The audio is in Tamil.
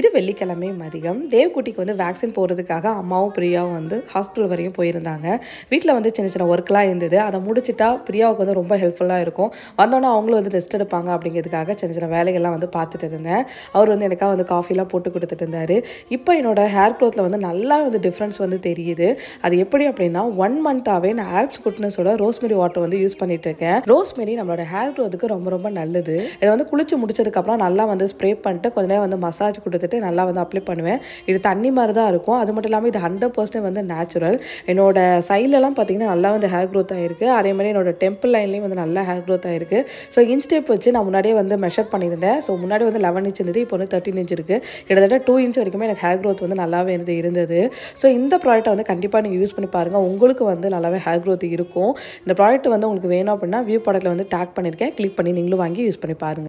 இது வெள்ளிக்கிழமை மதியம் தேவ்குட்டிக்கு வந்து வேக்சின் போடுறதுக்காக அம்மாவும் பிரியாவும் வந்து ஹாஸ்பிட்டல் வரையும் போயிருந்தாங்க வீட்டில் வந்து சின்ன சின்ன ஒர்க்லாம் இருந்தது அதை முடிச்சுட்டா பிரியாவுக்கு வந்து ரொம்ப ஹெல்ப்ஃபுல்லாக இருக்கும் வந்தோன்னே அவங்களும் வந்து ரெஸ்ட் எடுப்பாங்க அப்படிங்கிறதுக்காக சின்ன சின்ன வேலைகள்லாம் வந்து பார்த்துட்டு இருந்தேன் அவர் வந்து எனக்காக வந்து காஃபிலாம் போட்டு கொடுத்துட்டு இருந்தார் இப்போ என்னோட ஹேர் க்ளோத்தில் வந்து நல்லா வந்து டிஃப்ரென்ஸ் வந்து தெரியுது அது எப்படி அப்படின்னா ஒன் மந்த்தாகவே நான் ஆல்ப்ஸ் குட்னஸோட ரோஸ்மெரி வாட்டர் வந்து யூஸ் பண்ணிட்டு இருக்கேன் ரோஸ்மெரி நம்மளோட ஹேர் க்ரோத்துக்கு ரொம்ப ரொம்ப நல்லது இதை வந்து குளிச்சு முடிச்சதுக்கப்புறம் நல்லா வந்து ஸ்ப்ரே பண்ணிட்டு கொஞ்ச நேரம் வந்து மசாஜ் கொடுத்து எடுத்துகிட்டு நல்லா வந்து அப்ளை பண்ணுவேன் இது தண்ணி மாதிரி தான் இருக்கும் அது மட்டும் இல்லாமல் இது ஹண்ட்ரட் பர்சன்ட் வந்து நேச்சுரல் என்னோட சைட்லலாம் பார்த்திங்கன்னா நல்லா வந்து ஹேர் க்ரோத் ஆகிருக்கு அதே மாதிரி என்னோட டெம்பிள் லைன்லேயும் வந்து நல்லா ஹேர் க்ரோத் ஆகிருக்கு ஸோ இன்ஸ்டேப் வச்சு நான் முன்னாடியே வந்து மெஷர் பண்ணியிருந்தேன் ஸோ முன்னாடி வந்து லெவன் இன்ச் இருந்தது இப்போ வந்து தேர்ட்டின் இன்ச் இருக்குது கிட்டத்தட்ட டூ இன்ச் வரைக்குமே எனக்கு ஹேர் க்ரோத் வந்து நல்லாவே இருந்து இருந்தது ஸோ இந்த ப்ராடக்ட்டை வந்து கண்டிப்பாக நீங்கள் யூஸ் பண்ணி பாருங்கள் உங்களுக்கு வந்து நல்லாவே ஹேர் க்ரோத் இருக்கும் இந்த ப்ராடக்ட் வந்து உங்களுக்கு வேணும் அப்படின்னா வியூ ப்ராடக்ட்டில் வந்து டேக் பண்ணியிருக்கேன் கிளிக் பண்ணி நீங்களும் வாங்கி யூஸ் பண்ணி பாருங்கள்